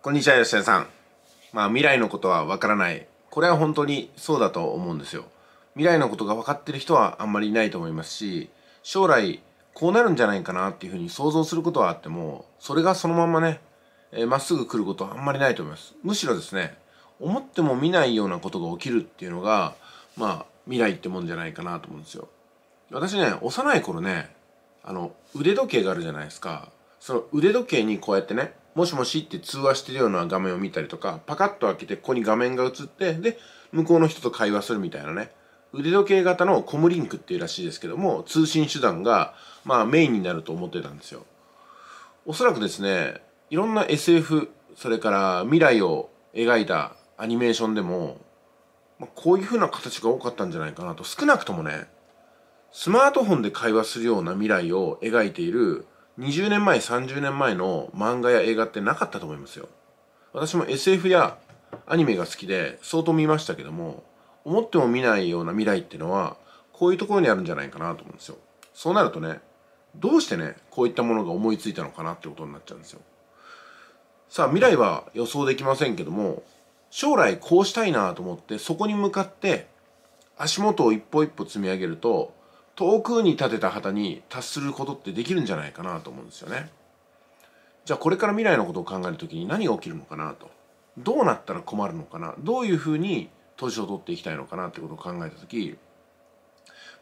こんにちは、吉田さん。まあ、未来のことはわからない。これは本当にそうだと思うんですよ。未来のことが分かってる人はあんまりいないと思いますし、将来こうなるんじゃないかなっていうふうに想像することはあっても、それがそのままね、えまっすぐ来ることはあんまりないと思います。むしろですね、思っても見ないようなことが起きるっていうのが、まあ、未来ってもんじゃないかなと思うんですよ。私ね、幼い頃ね、あの、腕時計があるじゃないですか。その腕時計にこうやってね、もしもしって通話してるような画面を見たりとか、パカッと開けてここに画面が映って、で、向こうの人と会話するみたいなね。腕時計型のコムリンクっていうらしいですけども、通信手段が、まあメインになると思ってたんですよ。おそらくですね、いろんな SF、それから未来を描いたアニメーションでも、まあ、こういう風な形が多かったんじゃないかなと。少なくともね、スマートフォンで会話するような未来を描いている20年前30年前の漫画や映画ってなかったと思いますよ私も SF やアニメが好きで相当見ましたけども思っても見ないような未来っていうのはこういうところにあるんじゃないかなと思うんですよそうなるとねどうしてねこういったものが思いついたのかなってことになっちゃうんですよさあ未来は予想できませんけども将来こうしたいなと思ってそこに向かって足元を一歩一歩積み上げると遠くに立てた旗に達することってできるんじゃないかなと思うんですよね。じゃあこれから未来のことを考える時に何が起きるのかなとどうなったら困るのかなどういうふうに年を取っていきたいのかなってことを考えた時、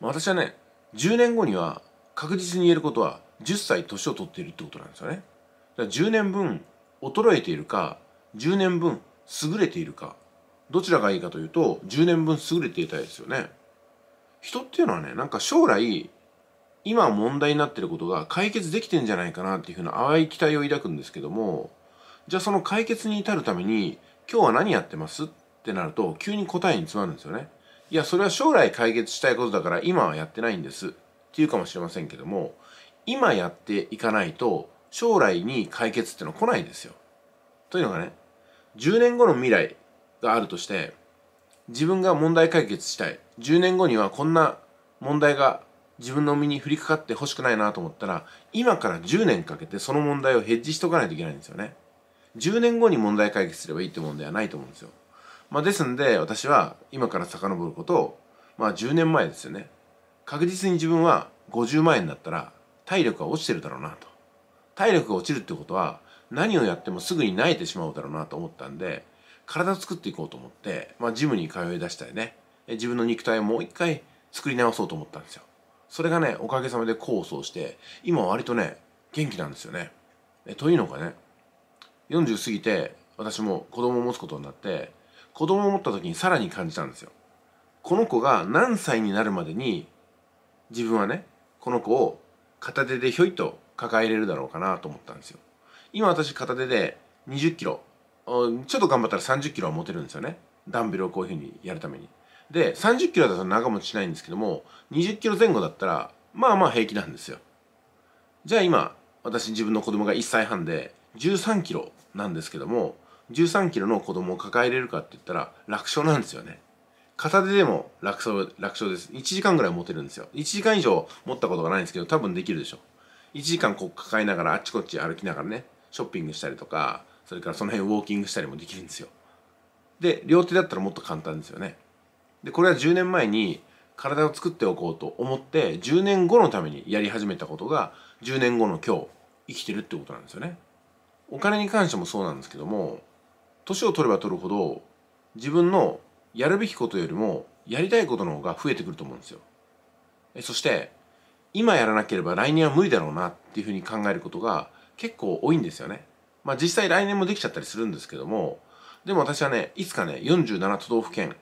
まあ、私はね10年後には確実に言えることは10歳年を取っているってことなんですよね。だから10年分衰えているか10年分優れているかどちらがいいかというと10年分優れていたいですよね。人っていうのはねなんか将来今問題になってることが解決できてんじゃないかなっていうふうな淡い期待を抱くんですけどもじゃあその解決に至るために今日は何やってますってなると急に答えに詰まるんですよねいやそれは将来解決したいことだから今はやってないんですっていうかもしれませんけども今やっていかないと将来に解決ってのは来ないですよというのがね10年後の未来があるとして自分が問題解決したい10年後にはこんな問題が自分の身に降りかかってほしくないなと思ったら今から10年かけてその問題をヘッジしとかないといけないんですよね10年後に問題解決すればいいってもんではないと思うんですよ、まあ、ですんで私は今から遡ることをまあ10年前ですよね確実に自分は50万円だったら体力は落ちてるだろうなと体力が落ちるってことは何をやってもすぐに萎えてしまうだろうなと思ったんで体を作っていこうと思って、まあ、ジムに通い出したりね自分の肉体をもう一回作り直そうと思ったんですよそれがねおかげさまで功を奏して今は割とね元気なんですよねえというのがね40過ぎて私も子供を持つことになって子供を持った時にさらに感じたんですよこの子が何歳になるまでに自分はねこの子を片手でひょいっと抱えれるだろうかなと思ったんですよ今私片手で20キロちょっと頑張ったら30キロは持てるんですよねダンベルをこういうふうにやるためにで30キロだと長持ちしないんですけども20キロ前後だったらまあまあ平気なんですよじゃあ今私自分の子供が1歳半で13キロなんですけども13キロの子供を抱えれるかって言ったら楽勝なんですよね片手でも楽勝楽勝です1時間ぐらい持てるんですよ1時間以上持ったことがないんですけど多分できるでしょ1時間こう抱えながらあっちこっち歩きながらねショッピングしたりとかそれからその辺ウォーキングしたりもできるんですよで両手だったらもっと簡単ですよねでこれは10年前に体を作っておこうと思って10年後のためにやり始めたことが10年後の今日生きてるってことなんですよねお金に関してもそうなんですけども年を取れば取るほど自分のやるべきことよりもやりたいことの方が増えてくると思うんですよそして今やらなければ来年は無理だろうなっていうふうに考えることが結構多いんですよねまあ実際来年もできちゃったりするんですけども、でも私はね、いつかね、47都道府県、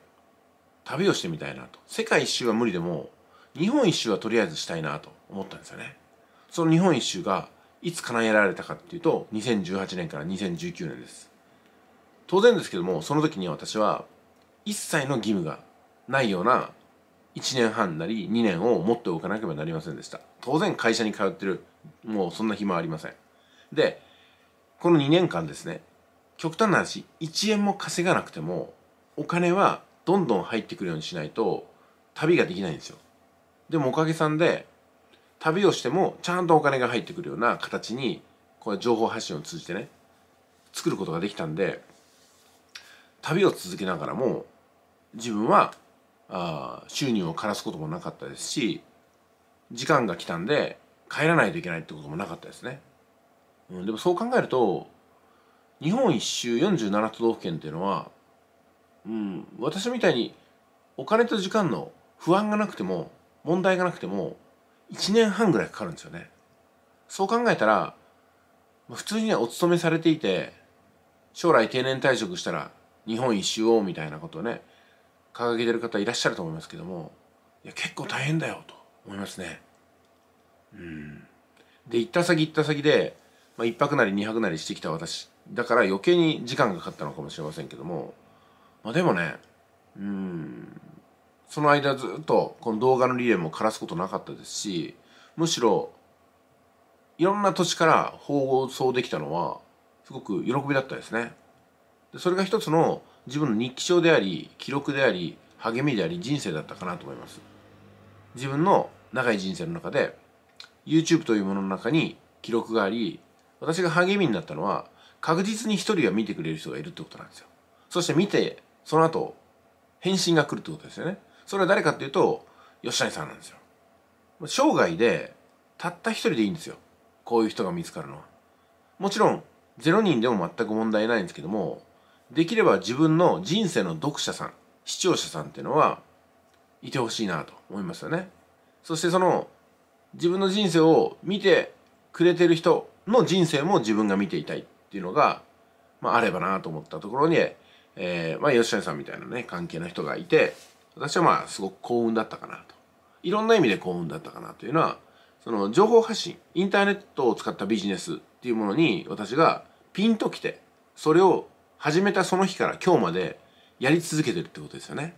旅をしてみたいなと。世界一周は無理でも、日本一周はとりあえずしたいなと思ったんですよね。その日本一周が、いつ叶えられたかっていうと、2018年から2019年です。当然ですけども、その時には私は、一切の義務がないような1年半なり2年を持っておかなければなりませんでした。当然会社に通ってる、もうそんな暇はありません。で、この2年間ですね極端な話1円も稼がなくてもお金はどんどん入ってくるようにしないと旅ができないんですよでもおかげさんで旅をしてもちゃんとお金が入ってくるような形にこれ情報発信を通じてね作ることができたんで旅を続けながらも自分はあ収入を枯らすこともなかったですし時間が来たんで帰らないといけないってこともなかったですね。うん、でもそう考えると日本一周47都道府県っていうのは、うん、私みたいにお金と時間の不安がなくても問題がなくても1年半ぐらいかかるんですよね。そう考えたら普通にはお勤めされていて将来定年退職したら日本一周をみたいなことをね掲げてる方いらっしゃると思いますけどもいや結構大変だよと思いますね。うん、で行った先行った先でまあ、1泊なり2泊なりしてきた私だから余計に時間がかかったのかもしれませんけども、まあ、でもねうんその間ずっとこの動画のリレーも枯らすことなかったですしむしろいろんな土地から放送できたのはすごく喜びだったですね。でそれが一つの自分の日記帳であり記録であり励みであり人生だったかなと思います。自分の長い人生の中で YouTube というものの中に記録があり私が励みになったのは確実に一人は見てくれる人がいるってことなんですよそして見てその後返信が来るってことですよねそれは誰かっていうと吉谷さんなんですよ生涯でたった一人でいいんですよこういう人が見つかるのはもちろん0人でも全く問題ないんですけどもできれば自分の人生の読者さん視聴者さんっていうのはいてほしいなと思いますよねそしてその自分の人生を見てくれてる人の人生も自分が見ていたいっていうのが、まあ、あればなと思ったところに、えー、まあ、吉谷さんみたいなね、関係の人がいて、私はまあ、すごく幸運だったかなと。いろんな意味で幸運だったかなというのは、その情報発信、インターネットを使ったビジネスっていうものに私がピンと来て、それを始めたその日から今日までやり続けてるってことですよね。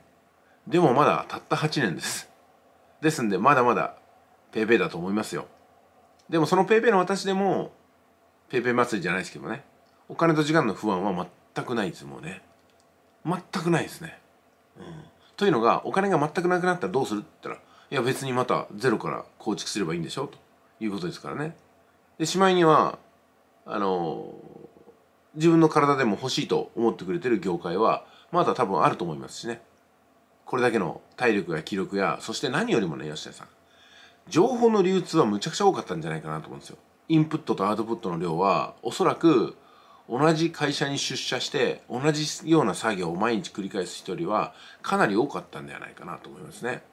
でもまだたった8年です。ですんで、まだまだペーペーだと思いますよ。でもその PayPay の私でも PayPay 祭りじゃないですけどねお金と時間の不安は全くないですもうね全くないですね、うん、というのがお金が全くなくなったらどうするって言ったらいや別にまたゼロから構築すればいいんでしょということですからねでしまいにはあの自分の体でも欲しいと思ってくれてる業界はまだ多分あると思いますしねこれだけの体力や気力やそして何よりもね吉田さん情報の流通はむちゃくちゃ多かったんじゃないかなと思うんですよ。インプットとアウトプットの量はおそらく同じ会社に出社して同じような作業を毎日繰り返す人よりはかなり多かったんではないかなと思いますね。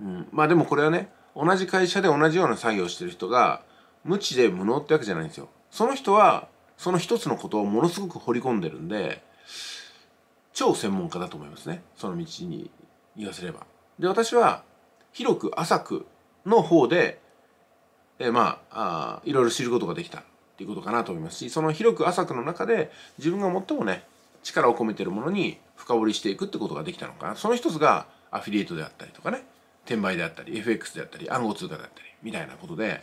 うん、まあでもこれはね同じ会社で同じような作業をしてる人が無知で無能ってわけじゃないんですよ。その人はその一つのことをものすごく掘り込んでるんで超専門家だと思いますねその道に言わせれば。で私は広く浅くの方で、えー、まああいろいろ知ることができたっていうことかなと思いますしその広く浅くの中で自分が最もね力を込めてるものに深掘りしていくってことができたのかなその一つがアフィリエイトであったりとかね転売であったり FX であったり暗号通貨であったりみたいなことで、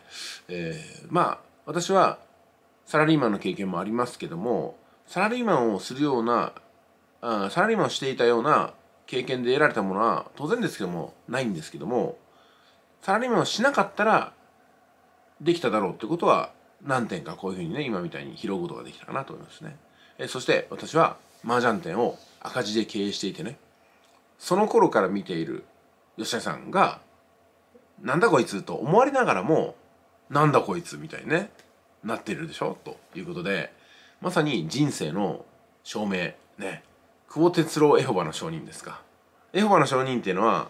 えー、まあ私はサラリーマンの経験もありますけどもサラリーマンをするようなあサラリーマンをしていたような経験で得られたものは当然ですけどもないんですけどもサラリーマンをしなかったらできただろうってことは何点かこういうふうにね今みたいに拾うことができたかなと思いますねえそして私は麻雀店を赤字で経営していてねその頃から見ている吉田さんが「なんだこいつ」と思われながらも「なんだこいつ」みたいにねなってるでしょということでまさに人生の証明ね久保哲郎エホバの証人ですかエホバの証人っていうのは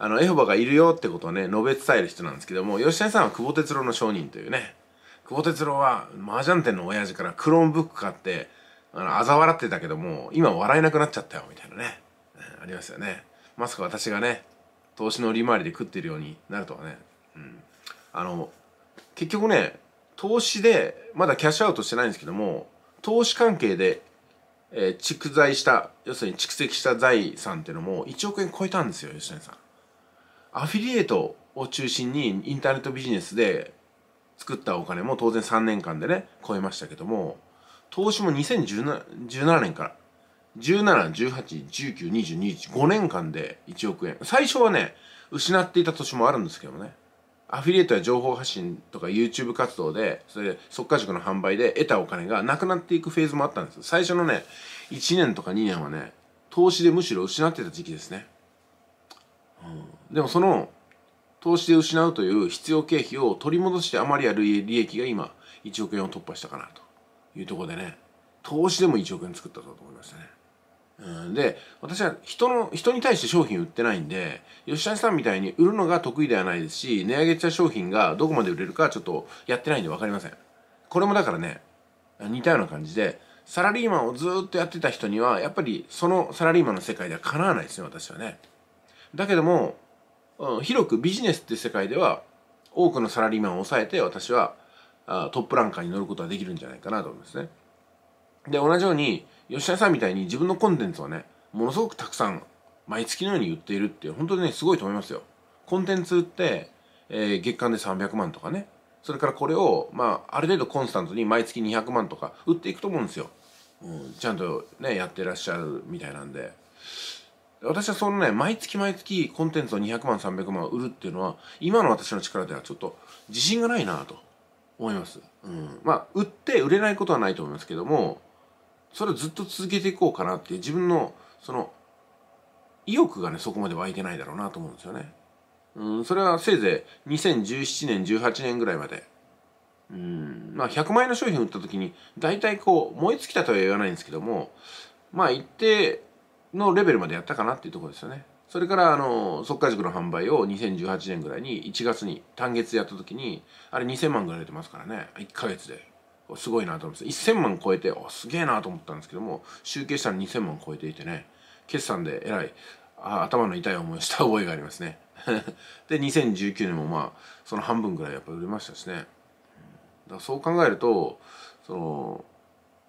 あのエホバがいるよってことをね述べ伝える人なんですけども吉谷さんは久保哲郎の証人というね久保哲郎は麻雀店の親父からクローンブック買ってあの嘲笑ってたけども今笑えなくなっちゃったよみたいなね、ありますよねまさか私がね投資の利回りで食ってるようになるとはね、うん、あの結局ね投資でまだキャッシュアウトしてないんですけども投資関係で、えー、蓄財した要するに蓄積した財産っていうのも1億円超えたんですよ吉谷さんアフィリエイトを中心にインターネットビジネスで作ったお金も当然3年間でね超えましたけども投資も2017年から1 7 1 8 1 9 2 2 5年間で1億円最初はね失っていた年もあるんですけどもねアフィリエイトや情報発信とか YouTube 活動でそれで即価塾の販売で得たお金がなくなっていくフェーズもあったんです最初のね1年とか2年はね投資でむしろ失ってた時期ですねでもその投資で失うという必要経費を取り戻して余りある利益が今1億円を突破したかなというところでね投資でも1億円作ったと思いましたね。で私は人の人に対して商品売ってないんで吉谷さんみたいに売るのが得意ではないですし値上げした商品がどこまで売れるかちょっとやってないんで分かりませんこれもだからね似たような感じでサラリーマンをずっとやってた人にはやっぱりそのサラリーマンの世界ではかなわないですね私はね。だけども、うん、広くビジネスって世界では多くのサラリーマンを抑えて私はあトップランカーに乗ることはできるんじゃないかなと思いますね。で同じように吉田さんみたいに自分のコンテンツをねものすごくたくさん毎月のように売っているって本当にねすごいと思いますよ。コンテンツって、えー、月間で300万とかねそれからこれを、まあ、ある程度コンスタントに毎月200万とか売っていくと思うんですよ。うん、ちゃんとねやってらっしゃるみたいなんで私はそのね、毎月毎月コンテンツを200万、300万売るっていうのは、今の私の力ではちょっと自信がないなと思います。うん。まあ、売って売れないことはないと思いますけども、それをずっと続けていこうかなっていう自分の、その、意欲がね、そこまで湧いてないだろうなと思うんですよね。うん、それはせいぜい2017年、18年ぐらいまで。うん、まあ100万円の商品売った時に、大体こう、燃え尽きたとは言わないんですけども、まあ一定、のレベルまでやったかなっていうところですよね。それからあの速稼塾の販売を2018年ぐらいに1月に単月やった時にあれ2000万ぐらい出てますからね1ヶ月ですごいなと思って1000万超えておすげえなと思ったんですけども集計したら2000万超えていてね決算でえらいあ頭の痛い思いをした覚えがありますね で2019年もまあその半分ぐらいやっぱ売れましたしねだからそう考えるとその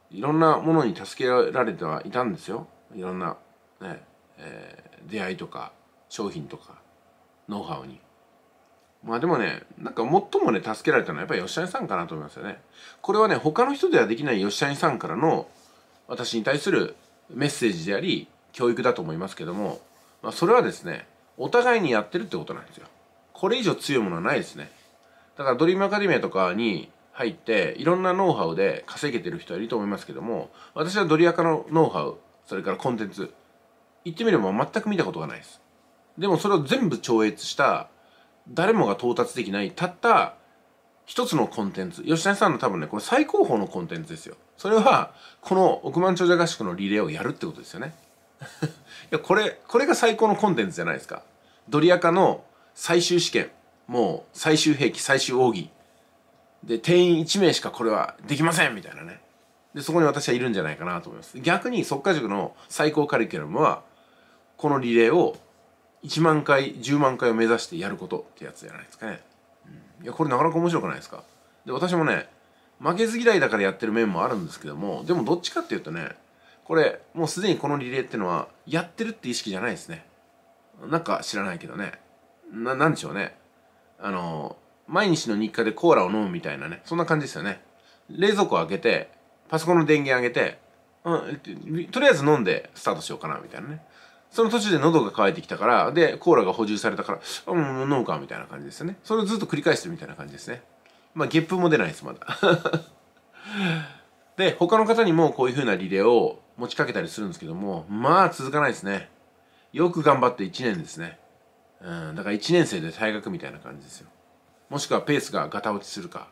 いろんなものに助けられてはいたんですよいろんなねえー、出会いとか商品とかノウハウにまあでもねなんか最もね助けられたのはやっぱり吉谷さんかなと思いますよねこれはね他の人ではできない吉谷さんからの私に対するメッセージであり教育だと思いますけども、まあ、それはですねお互いにやってるってことなんですよこれ以上強いものはないですねだからドリームアカデミアとかに入っていろんなノウハウで稼げてる人はいると思いますけども私はドリアカのノウハウそれからコンテンツ言ってみれば全く見たことがないです。でもそれを全部超越した、誰もが到達できない、たった一つのコンテンツ。吉谷さんの多分ね、これ最高峰のコンテンツですよ。それは、この億万長者合宿のリレーをやるってことですよね。いや、これ、これが最高のコンテンツじゃないですか。ドリアカの最終試験。もう最終兵器、最終奥義。で、定員1名しかこれはできませんみたいなね。で、そこに私はいるんじゃないかなと思います。逆に、即化塾の最高カリキュラムは、このリレーを1万回10万回を目指してやることってやつじゃないですかね、うん、いやこれなかなか面白くないですかで私もね負けず嫌いだからやってる面もあるんですけどもでもどっちかっていうとねこれもうすでにこのリレーってのはやってるって意識じゃないですねなんか知らないけどねな何でしょうねあの毎日の日課でコーラを飲むみたいなねそんな感じですよね冷蔵庫開けてパソコンの電源上げて、うん、とりあえず飲んでスタートしようかなみたいなねその途中で喉が渇いてきたから、で、コーラが補充されたから、あ、もう飲むか、みたいな感じですよね。それをずっと繰り返してるみたいな感じですね。まあ、ゲップも出ないです、まだ。で、他の方にもこういう風なリレーを持ちかけたりするんですけども、まあ、続かないですね。よく頑張って1年ですね。うん、だから1年生で退学みたいな感じですよ。もしくはペースがガタ落ちするか。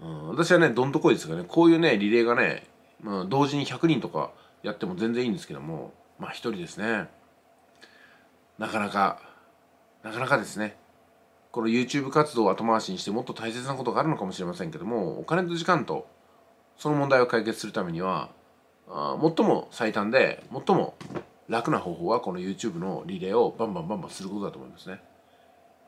うん、私はね、どんとこいですがね、こういうね、リレーがね、まあ、同時に100人とかやっても全然いいんですけども、まあ一人ですねなかなかなかなかですねこの YouTube 活動を後回しにしてもっと大切なことがあるのかもしれませんけどもお金と時間とその問題を解決するためにはあ最も最短で最も楽な方法はこの YouTube のリレーをバンバンバンバンすることだと思いますね。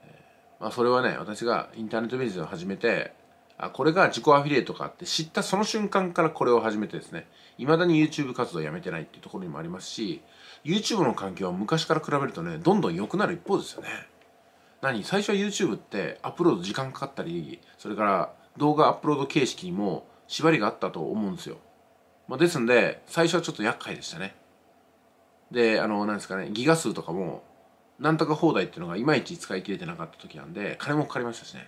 えー、まあ、それはね私がインターネットビジネスを始めてあこれが自己アフィリエイトかって知ったその瞬間からこれを始めてですね未だに YouTube 活動をやめてないっていうところにもありますし YouTube の環境は昔から比べるとねどんどん良くなる一方ですよね何最初は YouTube ってアップロード時間かかったりそれから動画アップロード形式にも縛りがあったと思うんですよ、まあ、ですんで最初はちょっと厄介でしたねであの何ですかねギガ数とかもなんとか放題っていうのがいまいち使い切れてなかった時なんで金もかかりましたしね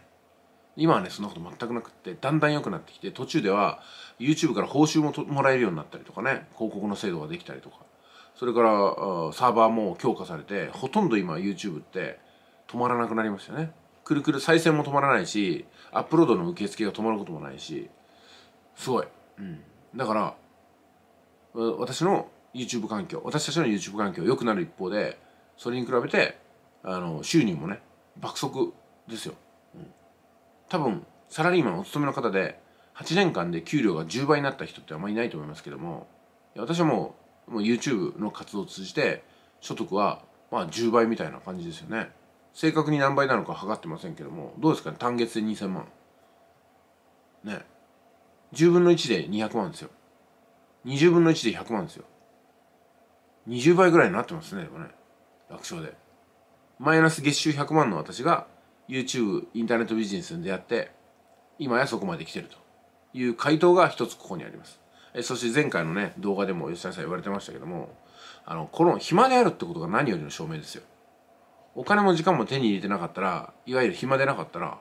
今はねそんなこと全くなくってだんだん良くなってきて途中では YouTube から報酬ももらえるようになったりとかね広告の制度ができたりとかそれからサーバーも強化されてほとんど今 YouTube って止まらなくなりましたねくるくる再生も止まらないしアップロードの受付が止まることもないしすごい、うん、だから私の YouTube 環境私たちの YouTube 環境良くなる一方でそれに比べてあの収入もね爆速ですよ多分サラリーマンお勤めの方で8年間で給料が10倍になった人ってあんまりいないと思いますけども私はもうもう YouTube の活動を通じて所得はまあ10倍みたいな感じですよね正確に何倍なのか測ってませんけどもどうですかね単月で2000万ね10分の1で200万ですよ20分の1で100万ですよ20倍ぐらいになってますねでもね楽勝でマイナス月収100万の私が YouTube インターネットビジネスでやって今やそこまで来てるという回答が一つここにあります。えそして前回のね動画でも吉田さん言われてましたけどもあのこの暇であるってことが何よりの証明ですよ。お金も時間も手に入れてなかったらいわゆる暇でなかったら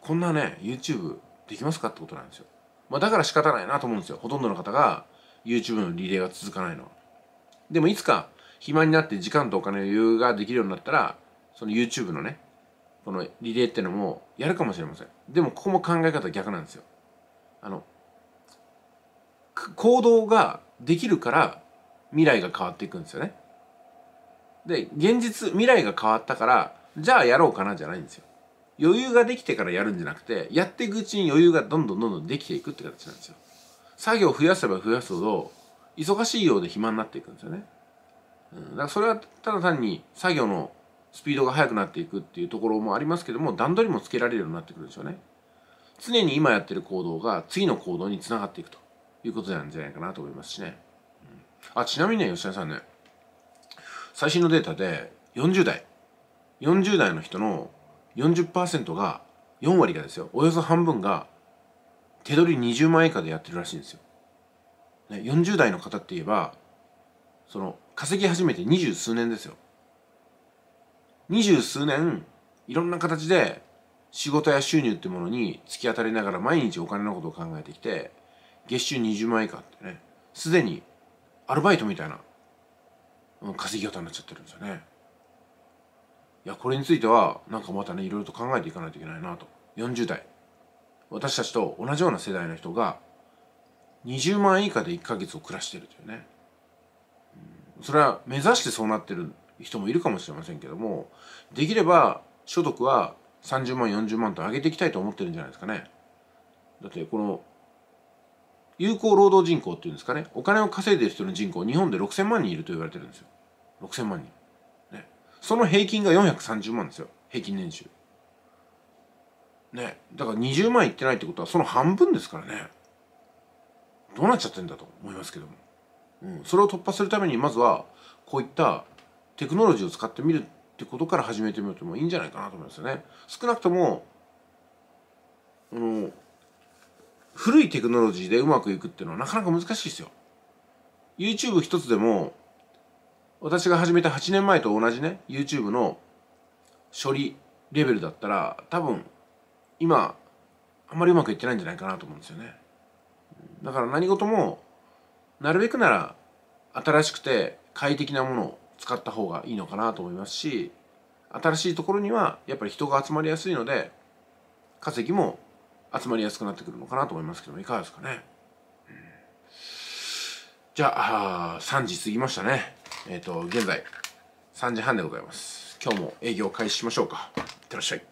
こんなね YouTube できますかってことなんですよ。まあ、だから仕方ないなと思うんですよ。ほとんどの方が YouTube のリレーが続かないのは。でもいつか暇になって時間とお金の余裕ができるようになったらその YouTube のねこのリレーっていうのもやるかもしれませんでもここも考え方逆なんですよあの行動ができるから未来が変わっていくんですよねで現実未来が変わったからじゃあやろうかなじゃないんですよ余裕ができてからやるんじゃなくてやっていくうちに余裕がどんどんどんどんできていくって形なんですよ作業を増やせば増やすほど忙しいようで暇になっていくんですよね、うん、だからそれはただ単に作業のスピードが速くなっていくっていうところもありますけども段取りもつけられるようになってくるんですよね常に今やってる行動が次の行動につながっていくということなんじゃないかなと思いますしね、うん、あちなみにね吉田さんね最新のデータで40代40代の人の40%が4割がですよおよそ半分が手取り20万円以下でやってるらしいんですよ、ね、40代の方って言えばその稼ぎ始めて二十数年ですよ二十数年いろんな形で仕事や収入ってものに突き当たりながら毎日お金のことを考えてきて月収20万以下ってねすでにアルバイトみたいな稼ぎ方になっちゃってるんですよね。いやこれについてはなんかまたねいろいろと考えていかないといけないなと40代私たちと同じような世代の人が20万円以下で1ヶ月を暮らしてるというねそれは目指してそうなってる人もいるかもしれませんけどもできれば所得は30万40万と上げていきたいと思ってるんじゃないですかね。だってこの有効労働人口っていうんですかねお金を稼いでる人の人口日本で6,000万人いると言われてるんですよ6,000万人、ね、その平均が430万ですよ平均年収ねだから20万いってないってことはその半分ですからねどうなっちゃってんだと思いますけども、うん、それを突破するためにまずはこういったテクノロジーを使ってみるってことから始めてみるともいいんじゃないかなと思いますよね。少なくとも、あの、古いテクノロジーでうまくいくっていうのはなかなか難しいですよ。YouTube 一つでも、私が始めた8年前と同じね、YouTube の処理レベルだったら、多分、今、あんまりうまくいってないんじゃないかなと思うんですよね。だから何事も、なるべくなら、新しくて快適なもの使った方がいいのかなと思いますし新しいところにはやっぱり人が集まりやすいので化石も集まりやすくなってくるのかなと思いますけどもいかがですかね、うん、じゃあ3時過ぎましたねえっ、ー、と現在3時半でございます今日も営業開始しましょうかいってらっしゃい